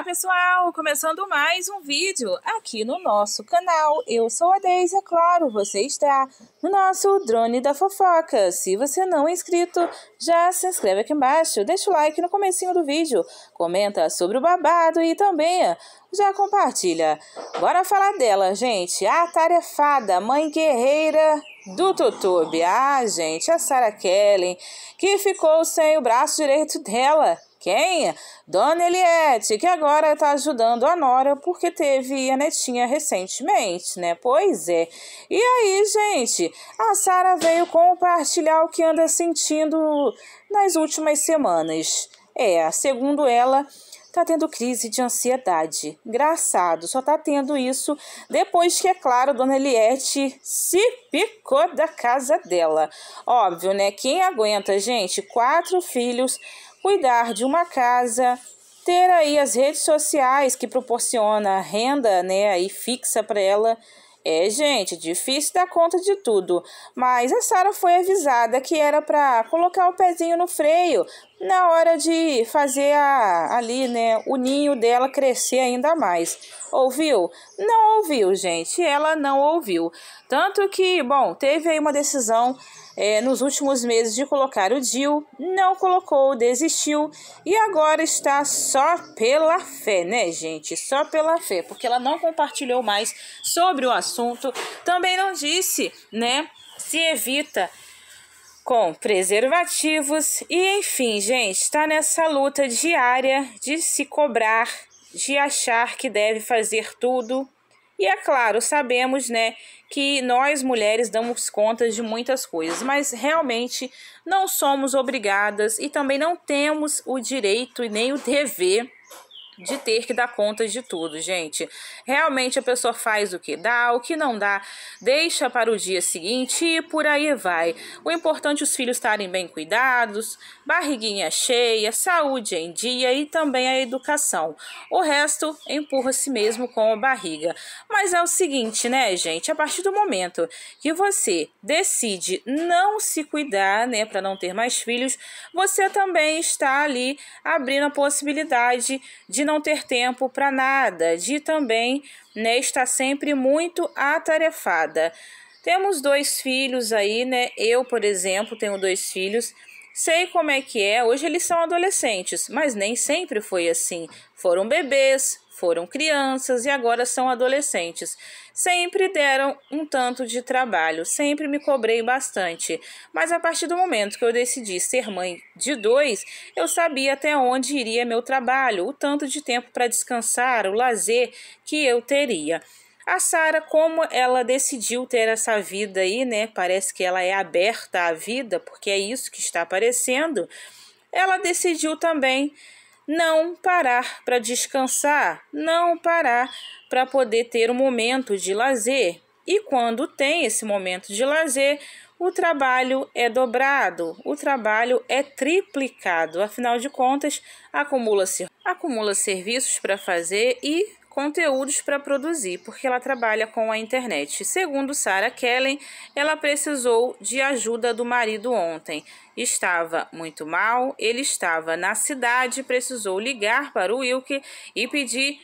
Olá pessoal, começando mais um vídeo aqui no nosso canal. Eu sou a Deise, é claro, você está no nosso Drone da Fofoca. Se você não é inscrito, já se inscreve aqui embaixo, deixa o like no comecinho do vídeo, comenta sobre o babado e também já compartilha. Bora falar dela, gente, a tarefada, mãe guerreira do YouTube. Ah, gente, a Sarah Kellen, que ficou sem o braço direito dela quem? Dona Eliette, que agora está ajudando a Nora porque teve a netinha recentemente, né? Pois é. E aí, gente, a Sara veio compartilhar o que anda sentindo nas últimas semanas. É, segundo ela, tá tendo crise de ansiedade. Engraçado, só tá tendo isso depois que, é claro, Dona Eliette se picou da casa dela. Óbvio, né? Quem aguenta, gente? Quatro filhos cuidar de uma casa, ter aí as redes sociais que proporciona renda, né, aí fixa para ela. É, gente, difícil dar conta de tudo, mas a Sara foi avisada que era para colocar o pezinho no freio, na hora de fazer a, ali, né, o ninho dela crescer ainda mais. Ouviu? Não ouviu, gente. Ela não ouviu. Tanto que, bom, teve aí uma decisão é, nos últimos meses de colocar o Dil, não colocou, desistiu e agora está só pela fé, né, gente? Só pela fé, porque ela não compartilhou mais sobre o assunto, também não disse, né? Se evita com preservativos e enfim, gente, está nessa luta diária de se cobrar, de achar que deve fazer tudo. E é claro, sabemos, né, que nós mulheres damos conta de muitas coisas, mas realmente não somos obrigadas e também não temos o direito e nem o dever de ter que dar contas de tudo, gente. Realmente a pessoa faz o que dá, o que não dá, deixa para o dia seguinte e por aí vai. O importante é os filhos estarem bem cuidados, barriguinha cheia, saúde em dia e também a educação. O resto empurra-se mesmo com a barriga. Mas é o seguinte, né, gente? A partir do momento que você decide não se cuidar, né, para não ter mais filhos, você também está ali abrindo a possibilidade de não ter tempo para nada, de também né, estar sempre muito atarefada. Temos dois filhos aí, né? Eu, por exemplo, tenho dois filhos. Sei como é que é. Hoje eles são adolescentes, mas nem sempre foi assim. Foram bebês, foram crianças e agora são adolescentes. Sempre deram um tanto de trabalho, sempre me cobrei bastante, mas a partir do momento que eu decidi ser mãe de dois, eu sabia até onde iria meu trabalho, o tanto de tempo para descansar, o lazer que eu teria. A Sara, como ela decidiu ter essa vida aí, né? Parece que ela é aberta à vida, porque é isso que está aparecendo. Ela decidiu também não parar para descansar, não parar para poder ter um momento de lazer. E quando tem esse momento de lazer, o trabalho é dobrado, o trabalho é triplicado. Afinal de contas, acumula-se acumula serviços para fazer e conteúdos para produzir, porque ela trabalha com a internet. Segundo Sarah Kellen, ela precisou de ajuda do marido ontem. Estava muito mal, ele estava na cidade, precisou ligar para o Wilke e pedir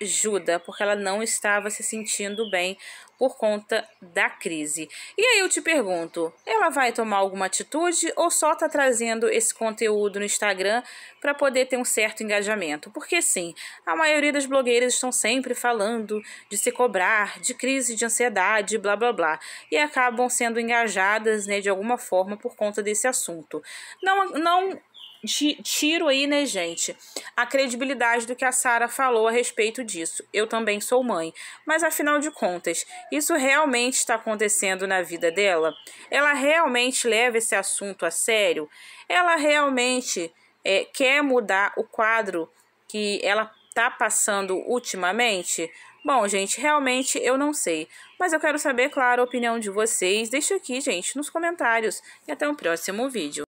ajuda, porque ela não estava se sentindo bem por conta da crise. E aí eu te pergunto, ela vai tomar alguma atitude ou só está trazendo esse conteúdo no Instagram para poder ter um certo engajamento? Porque sim, a maioria das blogueiras estão sempre falando de se cobrar, de crise de ansiedade, blá blá blá, e acabam sendo engajadas, né, de alguma forma por conta desse assunto. Não não tiro aí, né, gente, a credibilidade do que a Sara falou a respeito disso. Eu também sou mãe. Mas afinal de contas, isso realmente está acontecendo na vida dela? Ela realmente leva esse assunto a sério? Ela realmente é, quer mudar o quadro que ela está passando ultimamente? Bom, gente, realmente eu não sei. Mas eu quero saber, claro, a opinião de vocês. Deixa aqui, gente, nos comentários. E até o próximo vídeo.